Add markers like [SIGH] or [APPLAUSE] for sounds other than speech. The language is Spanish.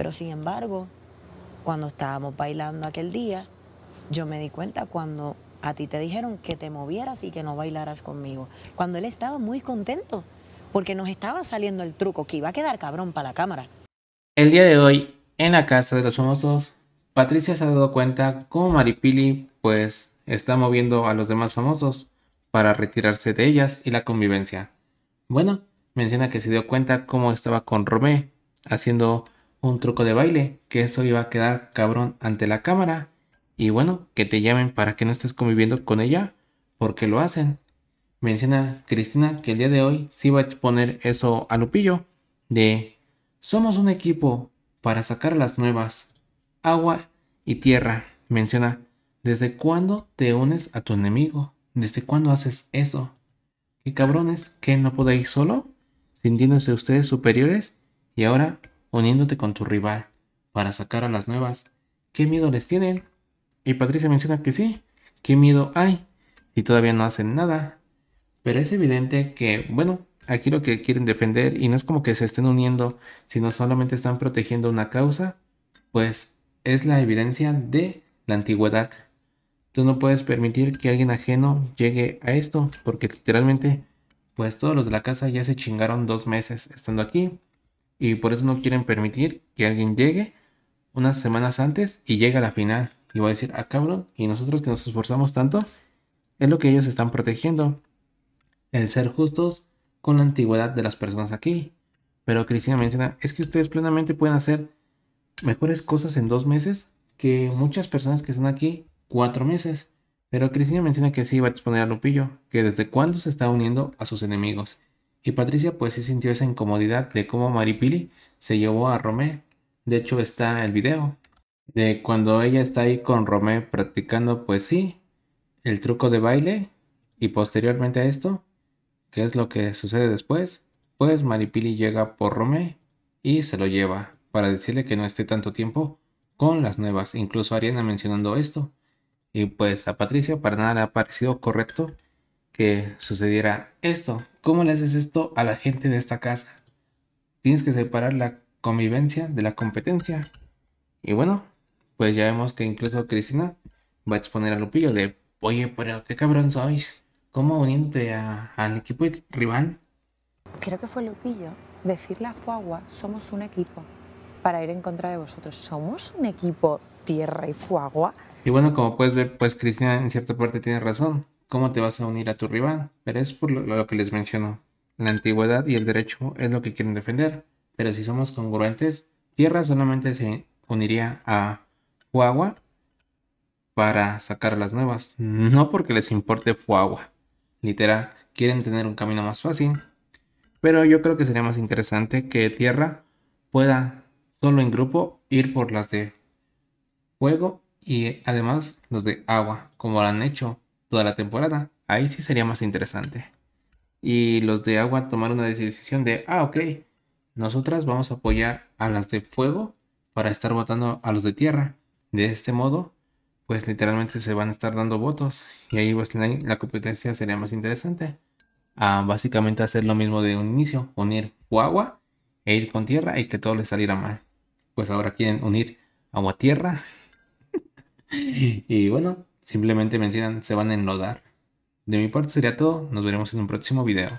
Pero sin embargo, cuando estábamos bailando aquel día, yo me di cuenta cuando a ti te dijeron que te movieras y que no bailaras conmigo. Cuando él estaba muy contento, porque nos estaba saliendo el truco que iba a quedar cabrón para la cámara. El día de hoy, en la casa de los famosos, Patricia se ha dado cuenta cómo Maripili, pues, está moviendo a los demás famosos para retirarse de ellas y la convivencia. Bueno, menciona que se dio cuenta cómo estaba con Romé, haciendo un truco de baile, que eso iba a quedar cabrón ante la cámara. Y bueno, que te llamen para que no estés conviviendo con ella, porque lo hacen. Menciona Cristina que el día de hoy sí va a exponer eso a Lupillo, de somos un equipo para sacar las nuevas, agua y tierra. Menciona, ¿desde cuándo te unes a tu enemigo? ¿Desde cuándo haces eso? Y cabrones? ¿Que no podéis solo? Sintiéndose ustedes superiores y ahora uniéndote con tu rival para sacar a las nuevas. ¿Qué miedo les tienen? Y Patricia menciona que sí, ¿qué miedo hay? Y todavía no hacen nada. Pero es evidente que, bueno, aquí lo que quieren defender, y no es como que se estén uniendo, sino solamente están protegiendo una causa, pues es la evidencia de la antigüedad. Tú no puedes permitir que alguien ajeno llegue a esto, porque literalmente, pues todos los de la casa ya se chingaron dos meses estando aquí y por eso no quieren permitir que alguien llegue unas semanas antes y llegue a la final. Y va a decir, ah, cabrón, y nosotros que nos esforzamos tanto, es lo que ellos están protegiendo. El ser justos con la antigüedad de las personas aquí. Pero Cristina menciona, es que ustedes plenamente pueden hacer mejores cosas en dos meses que muchas personas que están aquí cuatro meses. Pero Cristina menciona que sí va a exponer a Lupillo, que desde cuándo se está uniendo a sus enemigos. Y Patricia pues sí sintió esa incomodidad de cómo Maripili se llevó a Romé. De hecho está el video de cuando ella está ahí con Romé practicando pues sí, el truco de baile y posteriormente a esto, ¿qué es lo que sucede después, pues Maripili llega por Romé y se lo lleva para decirle que no esté tanto tiempo con las nuevas, incluso Ariana mencionando esto. Y pues a Patricia para nada le ha parecido correcto que sucediera esto. ¿Cómo le haces esto a la gente de esta casa? Tienes que separar la convivencia de la competencia. Y bueno, pues ya vemos que incluso Cristina va a exponer a Lupillo de, oye, pero qué cabrón sois. ¿Cómo uniéndote al equipo rival? Creo que fue Lupillo. Decirle a Fuagua, somos un equipo. Para ir en contra de vosotros, somos un equipo tierra y Fuagua. Y bueno, como puedes ver, pues Cristina en cierta parte tiene razón cómo te vas a unir a tu rival, pero es por lo que les menciono. La antigüedad y el derecho es lo que quieren defender, pero si somos congruentes, Tierra solamente se uniría a Fuagua para sacar las nuevas, no porque les importe Fuagua. Literal, quieren tener un camino más fácil, pero yo creo que sería más interesante que Tierra pueda solo en grupo ir por las de fuego y además los de agua, como lo han hecho toda la temporada. Ahí sí sería más interesante. Y los de agua tomaron una decisión de, ah, ok, nosotras vamos a apoyar a las de fuego para estar votando a los de tierra. De este modo, pues literalmente se van a estar dando votos. Y ahí pues la, competencia sería más interesante. A ah, básicamente hacer lo mismo de un inicio, unir agua e ir con tierra y que todo le saliera mal. Pues ahora quieren unir agua tierra. [LAUGHS] y bueno, Simplemente mencionan se van a enlodar. De mi parte sería todo, nos veremos en un próximo video.